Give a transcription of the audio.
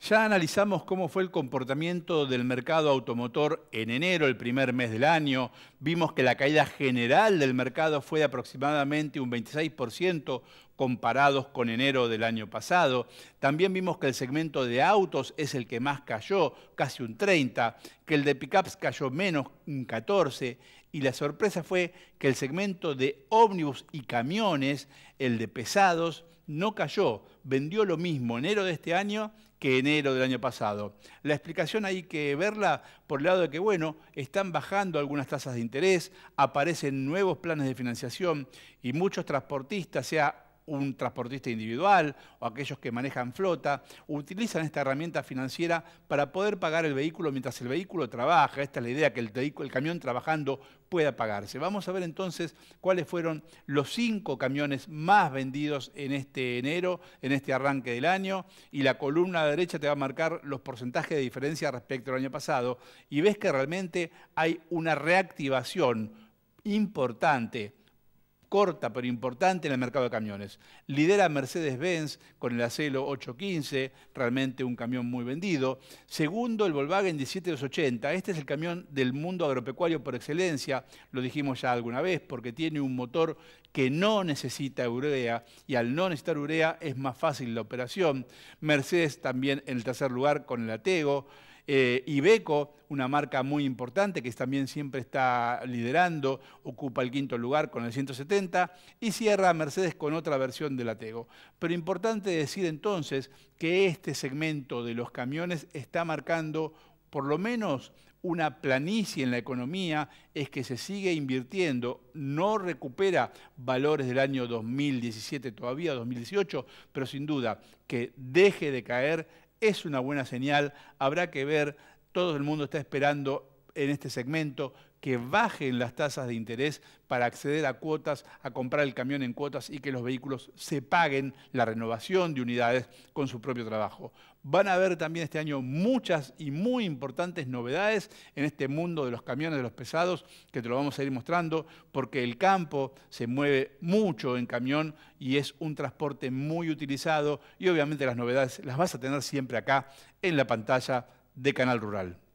Ya analizamos cómo fue el comportamiento del mercado automotor en enero, el primer mes del año. Vimos que la caída general del mercado fue de aproximadamente un 26% comparados con enero del año pasado. También vimos que el segmento de autos es el que más cayó, casi un 30%, que el de pickups cayó menos, un 14%, y la sorpresa fue que el segmento de ómnibus y camiones, el de pesados, no cayó, vendió lo mismo enero de este año que enero del año pasado. La explicación hay que verla por el lado de que, bueno, están bajando algunas tasas de interés, aparecen nuevos planes de financiación y muchos transportistas, sea un transportista individual o aquellos que manejan flota, utilizan esta herramienta financiera para poder pagar el vehículo mientras el vehículo trabaja. Esta es la idea, que el, el camión trabajando pueda pagarse. Vamos a ver entonces cuáles fueron los cinco camiones más vendidos en este enero, en este arranque del año, y la columna derecha te va a marcar los porcentajes de diferencia respecto al año pasado, y ves que realmente hay una reactivación importante corta pero importante en el mercado de camiones. Lidera Mercedes-Benz con el Acelo 815, realmente un camión muy vendido. Segundo, el Volkswagen 1780. Este es el camión del mundo agropecuario por excelencia, lo dijimos ya alguna vez, porque tiene un motor que no necesita urea y al no necesitar urea es más fácil la operación. Mercedes también en el tercer lugar con el Atego. Eh, Ibeco, una marca muy importante que también siempre está liderando, ocupa el quinto lugar con el 170 y cierra Mercedes con otra versión del Atego. Pero importante decir entonces que este segmento de los camiones está marcando por lo menos una planicie en la economía es que se sigue invirtiendo, no recupera valores del año 2017 todavía, 2018, pero sin duda que deje de caer es una buena señal, habrá que ver, todo el mundo está esperando en este segmento que bajen las tasas de interés para acceder a cuotas, a comprar el camión en cuotas y que los vehículos se paguen la renovación de unidades con su propio trabajo. Van a haber también este año muchas y muy importantes novedades en este mundo de los camiones, de los pesados, que te lo vamos a ir mostrando, porque el campo se mueve mucho en camión y es un transporte muy utilizado y obviamente las novedades las vas a tener siempre acá en la pantalla de Canal Rural.